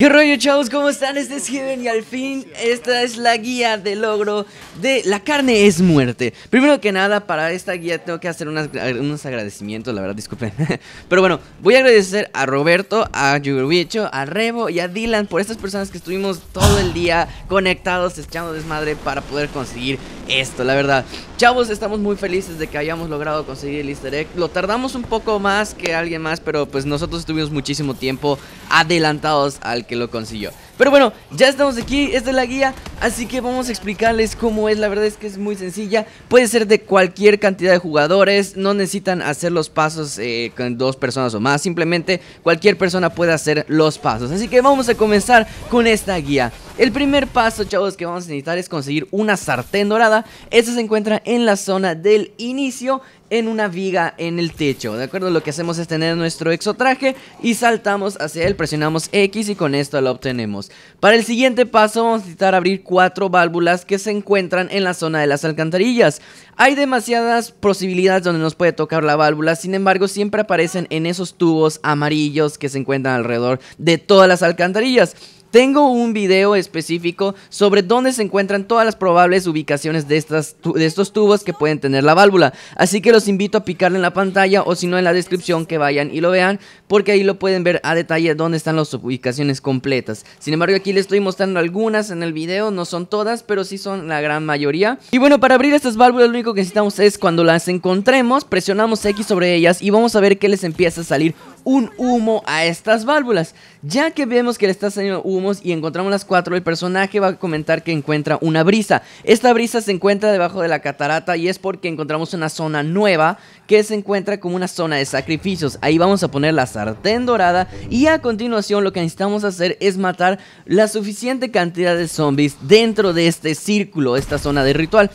¿Qué rollo chavos? ¿Cómo están? Este es Heaven y al fin esta es la guía de logro de La carne es muerte Primero que nada para esta guía tengo que hacer unos agradecimientos, la verdad disculpen Pero bueno, voy a agradecer a Roberto, a Yurubicho, a Rebo y a Dylan Por estas personas que estuvimos todo el día conectados, echando desmadre para poder conseguir esto, la verdad Chavos, estamos muy felices de que hayamos logrado conseguir el easter egg. Lo tardamos un poco más que alguien más, pero pues nosotros estuvimos muchísimo tiempo adelantados al que lo consiguió. Pero bueno, ya estamos aquí, esta es la guía. Así que vamos a explicarles cómo es, la verdad es que es muy sencilla. Puede ser de cualquier cantidad de jugadores, no necesitan hacer los pasos eh, con dos personas o más, simplemente cualquier persona puede hacer los pasos. Así que vamos a comenzar con esta guía. El primer paso, chavos, que vamos a necesitar es conseguir una sartén dorada. Esta se encuentra en la zona del inicio, en una viga en el techo, ¿de acuerdo? Lo que hacemos es tener nuestro exotraje y saltamos hacia él, presionamos X y con esto lo obtenemos. Para el siguiente paso vamos a necesitar abrir cuatro válvulas que se encuentran en la zona de las alcantarillas. Hay demasiadas posibilidades donde nos puede tocar la válvula, sin embargo siempre aparecen en esos tubos amarillos que se encuentran alrededor de todas las alcantarillas. Tengo un video específico sobre dónde se encuentran todas las probables ubicaciones de, estas, de estos tubos que pueden tener la válvula. Así que los invito a picarle en la pantalla o si no en la descripción que vayan y lo vean porque ahí lo pueden ver a detalle dónde están las ubicaciones completas. Sin embargo aquí les estoy mostrando algunas en el video, no son todas pero sí son la gran mayoría. Y bueno para abrir estas válvulas lo único que necesitamos es cuando las encontremos presionamos X sobre ellas y vamos a ver que les empieza a salir un humo a estas válvulas. Ya que vemos que le está saliendo humos y encontramos las cuatro, el personaje va a comentar que encuentra una brisa. Esta brisa se encuentra debajo de la catarata y es porque encontramos una zona nueva que se encuentra como una zona de sacrificios. Ahí vamos a poner la sartén dorada y a continuación lo que necesitamos hacer es matar la suficiente cantidad de zombies dentro de este círculo, esta zona de ritual.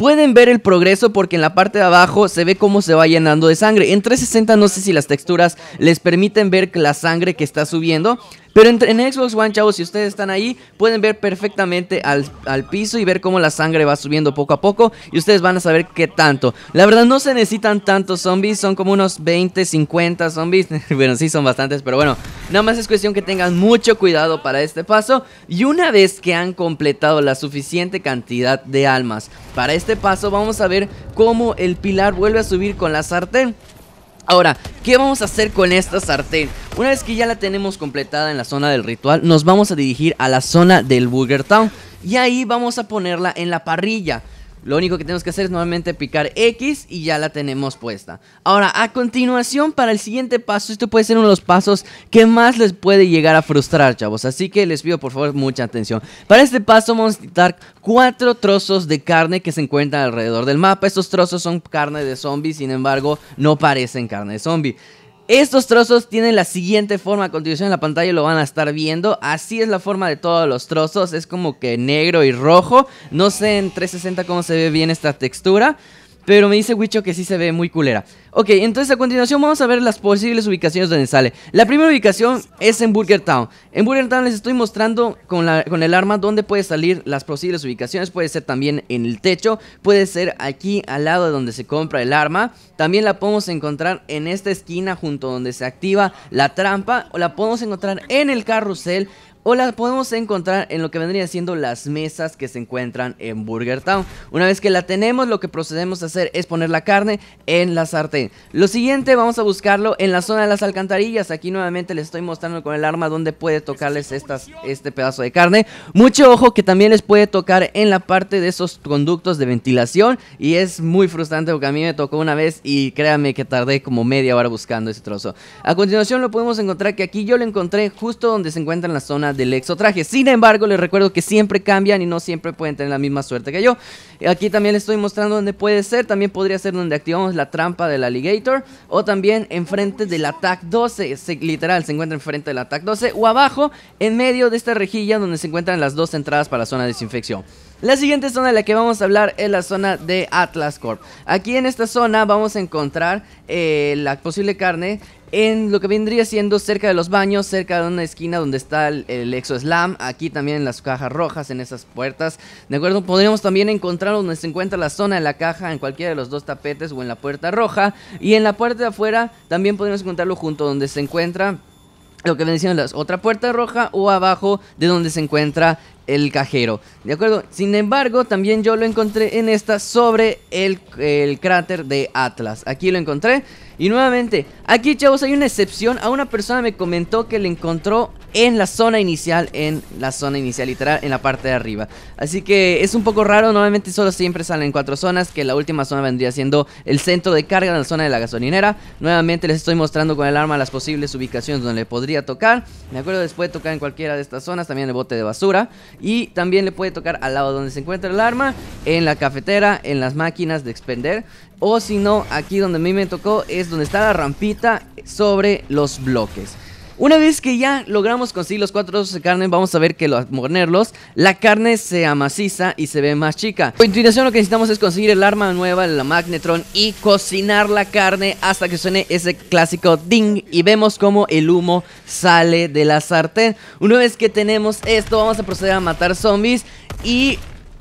Pueden ver el progreso porque en la parte de abajo se ve cómo se va llenando de sangre. En 360 no sé si las texturas les permiten ver la sangre que está subiendo, pero en, Xbox One, chavos, si ustedes están ahí, pueden ver perfectamente al, al, piso y ver cómo la sangre va subiendo poco a poco. Y ustedes van a saber qué tanto. La verdad, no se necesitan tantos zombies. Son como unos 20, 50 zombies. bueno, sí, son bastantes, pero bueno. Nada más es cuestión que tengan mucho cuidado para este paso. Y una vez que han completado la suficiente cantidad de almas para este paso, vamos a ver cómo el pilar vuelve a subir con la sartén. Ahora, ¿qué vamos a hacer con esta sartén? Una vez que ya la tenemos completada en la zona del ritual, nos vamos a dirigir a la zona del Burger Town. Y ahí vamos a ponerla en la parrilla. Lo único que tenemos que hacer es nuevamente picar X y ya la tenemos puesta. Ahora, a continuación, para el siguiente paso, esto puede ser uno de los pasos que más les puede llegar a frustrar, chavos. Así que les pido por favor mucha atención. Para este paso vamos a necesitar cuatro trozos de carne que se encuentran alrededor del mapa. Estos trozos son carne de zombie, sin embargo, no parecen carne de zombie. Estos trozos tienen la siguiente forma, a continuación en la pantalla lo van a estar viendo. Así es la forma de todos los trozos, es como que negro y rojo. No sé en 360 cómo se ve bien esta textura, pero me dice Wicho que sí se ve muy culera. Ok, entonces a continuación vamos a ver las posibles ubicaciones donde sale. La primera ubicación es en Burger Town. En Burger Town les estoy mostrando con, con el arma dónde puede salir las posibles ubicaciones. Puede ser también en el techo, puede ser aquí al lado de donde se compra el arma. También la podemos encontrar en esta esquina junto donde se activa la trampa. O la podemos encontrar en el carrusel o las podemos encontrar en lo que vendría siendo las mesas que se encuentran en Burger Town. Una vez que la tenemos, lo que procedemos a hacer es poner la carne en la sartén. Lo siguiente vamos a buscarlo en la zona de las alcantarillas. Aquí nuevamente les estoy mostrando con el arma donde puede tocarles este pedazo de carne. Mucho ojo que también les puede tocar en la parte de esos conductos de ventilación y es muy frustrante porque a mí me tocó una vez y créanme que tardé como media hora buscando ese trozo. A continuación lo podemos encontrar que aquí yo lo encontré justo donde se encuentran la zona del exotraje. Sin embargo, les recuerdo que siempre cambian y no siempre pueden tener la misma suerte que yo. Aquí también les estoy mostrando Donde puede ser. También podría ser donde activamos la trampa del alligator. O también enfrente del attack 12. literal, se encuentra enfrente del attack 12. O abajo, en medio de esta rejilla donde se encuentran las dos entradas para la zona de desinfección. La siguiente zona de la que vamos a hablar es la zona de Atlas Corp. Aquí en esta zona vamos a encontrar eh, la posible carne en lo que vendría siendo cerca de los baños, cerca de una esquina donde está el, Exo Slam, aquí también en las cajas rojas, en esas puertas, ¿de acuerdo? Podríamos también encontrar donde se encuentra la zona de la caja, en cualquiera de los dos tapetes o en la puerta roja, y en la puerta de afuera también podríamos encontrarlo junto donde se encuentra lo que venció diciendo las otra puerta roja o abajo de donde se encuentra el cajero. ¿De acuerdo? Sin embargo, también yo lo encontré en esta sobre el, cráter de Atlas. Aquí lo encontré. Y nuevamente, aquí chavos hay una excepción. A una persona me comentó que le encontró en la zona inicial, en la zona inicial literal, en la parte de arriba. Así que es un poco raro, normalmente solo siempre salen cuatro zonas, que la última zona vendría siendo el centro de carga en la zona de la gasolinera. Nuevamente les estoy mostrando con el arma las posibles ubicaciones donde le podría tocar. Me acuerdo después tocar en cualquiera de estas zonas, también el bote de basura. Y también le puede tocar al lado donde se encuentra el arma, en la cafetera, en las máquinas de expender. O si no, aquí donde a mí me tocó es donde está la rampita sobre los bloques. Una vez que ya logramos conseguir los cuatro trozos de carne, vamos a ver que al mornerlos, la carne se amaciza y se ve más chica. Por intuición lo que necesitamos es conseguir el arma nueva, la magnetron, y cocinar la carne hasta que suene ese clásico ding y vemos cómo el humo sale de la sartén. Una vez que tenemos esto, vamos a proceder a matar zombies y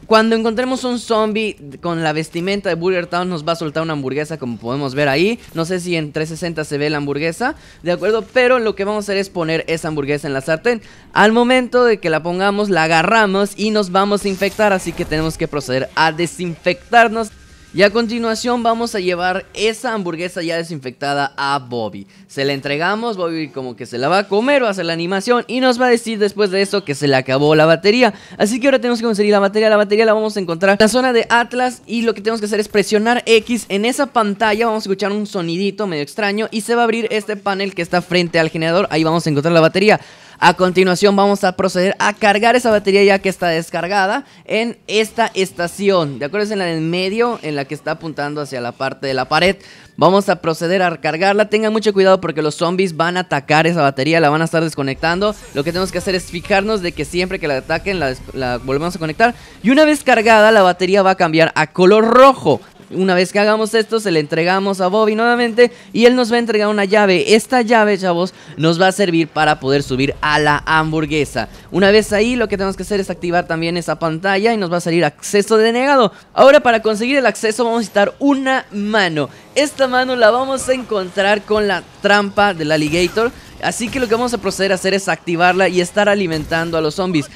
cuando encontremos un zombie con la vestimenta de Burger Town, nos va a soltar una hamburguesa, como podemos ver ahí. No sé si en 360 se ve la hamburguesa, ¿de acuerdo? Pero lo que vamos a hacer es poner esa hamburguesa en la sartén. Al momento de que la pongamos, la agarramos y nos vamos a infectar. Así que tenemos que proceder a desinfectarnos. Y a continuación vamos a llevar esa hamburguesa ya desinfectada a Bobby. Se la entregamos, Bobby como que se la va a comer, o a hacer la animación y nos va a decir después de eso que se le acabó la batería. Así que ahora tenemos que conseguir la batería, la batería la vamos a encontrar en la zona de Atlas y lo que tenemos que hacer es presionar X en esa pantalla, vamos a escuchar un sonidito medio extraño y se va a abrir este panel que está frente al generador, ahí vamos a encontrar la batería. A continuación vamos a proceder a cargar esa batería ya que está descargada en esta estación. ¿De acuerdo? Es en la del medio, en la que está apuntando hacia la parte de la pared. Vamos a proceder a cargarla. Tengan mucho cuidado porque los zombies van a atacar esa batería, la van a estar desconectando. Lo que tenemos que hacer es fijarnos de que siempre que la ataquen la, la volvemos a conectar. Y una vez cargada la batería va a cambiar a color rojo. Una vez que hagamos esto, se le entregamos a Bobby nuevamente y él nos va a entregar una llave. Esta llave, chavos, nos va a servir para poder subir a la hamburguesa. Una vez ahí, lo que tenemos que hacer es activar también esa pantalla y nos va a salir acceso denegado. Ahora, para conseguir el acceso, vamos a necesitar una mano. Esta mano la vamos a encontrar con la trampa del alligator. Así que lo que vamos a proceder a hacer es activarla y estar alimentando a los zombies.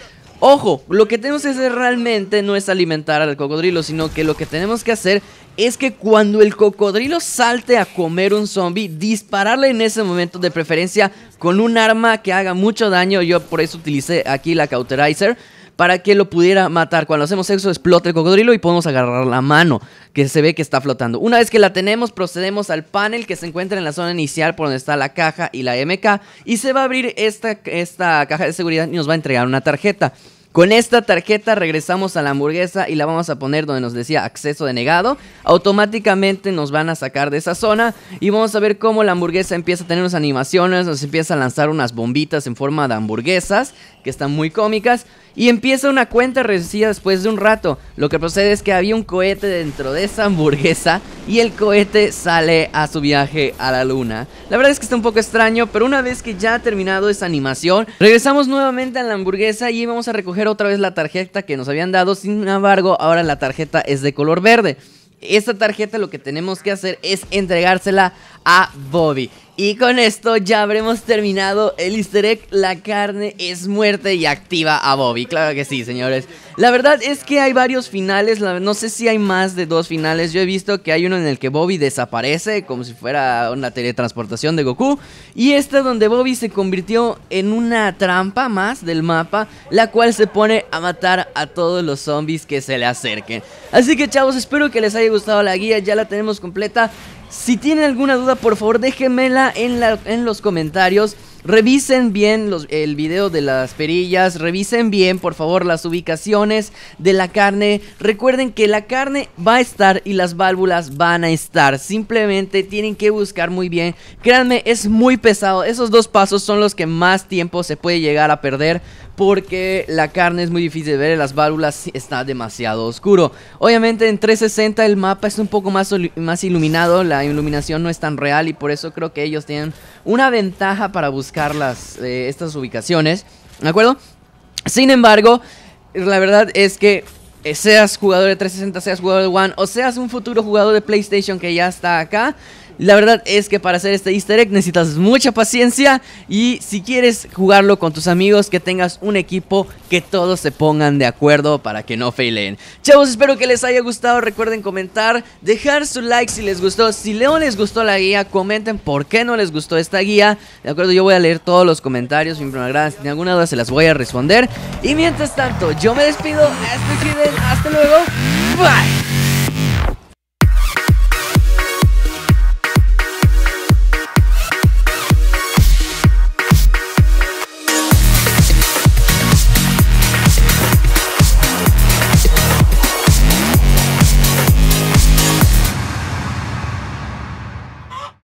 Ojo, lo que tenemos que hacer realmente no es alimentar al cocodrilo, sino que lo que tenemos que hacer es que cuando el cocodrilo salte a comer un zombie, dispararle en ese momento, de preferencia con un arma que haga mucho daño. Yo por eso utilicé aquí la Cauterizer para que lo pudiera matar. Cuando hacemos eso, explota el cocodrilo y podemos agarrar la mano que se ve que está flotando. Una vez que la tenemos, procedemos al panel que se encuentra en la zona inicial por donde está la caja y la MK. Y se va a abrir esta, esta caja de seguridad y nos va a entregar una tarjeta. Con esta tarjeta regresamos a la hamburguesa y la vamos a poner donde nos decía acceso denegado. Automáticamente nos van a sacar de esa zona y vamos a ver cómo la hamburguesa empieza a tener unas animaciones, nos empieza a lanzar unas bombitas en forma de hamburguesas que están muy cómicas y empieza una cuenta reducida después de un rato. Lo que procede es que había un cohete dentro de esa hamburguesa y el cohete sale a su viaje a la luna. La verdad es que está un poco extraño, pero una vez que ya ha terminado esa animación, regresamos nuevamente a la hamburguesa y vamos a recoger otra vez la tarjeta que nos habían dado. Sin embargo, ahora la tarjeta es de color verde. Esta tarjeta lo que tenemos que hacer es entregársela a Bobby. Y con esto ya habremos terminado el easter egg La carne es muerte y activa a Bobby. Claro que sí, señores. La verdad es que hay varios finales, no sé si hay más de dos finales. Yo he visto que hay uno en el que Bobby desaparece como si fuera una teletransportación de Goku. Y este donde Bobby se convirtió en una trampa más del mapa, la cual se pone a matar a todos los zombies que se le acerquen. Así que chavos, espero que les haya gustado la guía, ya la tenemos completa. Si tienen alguna duda, por favor, déjenmela en, la, en los comentarios. Revisen bien el video de las perillas, revisen bien por favor las ubicaciones de la carne. Recuerden que la carne va a estar y las válvulas van a estar. Simplemente tienen que buscar muy bien. Créanme, es muy pesado. Esos dos pasos son los que más tiempo se puede llegar a perder porque la carne es muy difícil de ver, las válvulas está demasiado oscuro. Obviamente en 360 el mapa es un poco más, más iluminado, la iluminación no es tan real y por eso creo que ellos tienen una ventaja para buscar las, eh, estas ubicaciones, ¿de acuerdo? Sin embargo, la verdad es que eh, seas jugador de 360, seas jugador de One o seas un futuro jugador de PlayStation que ya está acá, la verdad es que para hacer este easter egg necesitas mucha paciencia y si quieres jugarlo con tus amigos que tengas un equipo que todos se pongan de acuerdo para que no failen. Chavos, espero que les haya gustado, recuerden comentar, dejar su like si les gustó, si Leo les gustó la guía, comenten por qué no les gustó esta guía, de acuerdo, yo voy a leer todos los comentarios, si me alguna duda se las voy a responder y mientras tanto yo me despido, hasta luego, bye.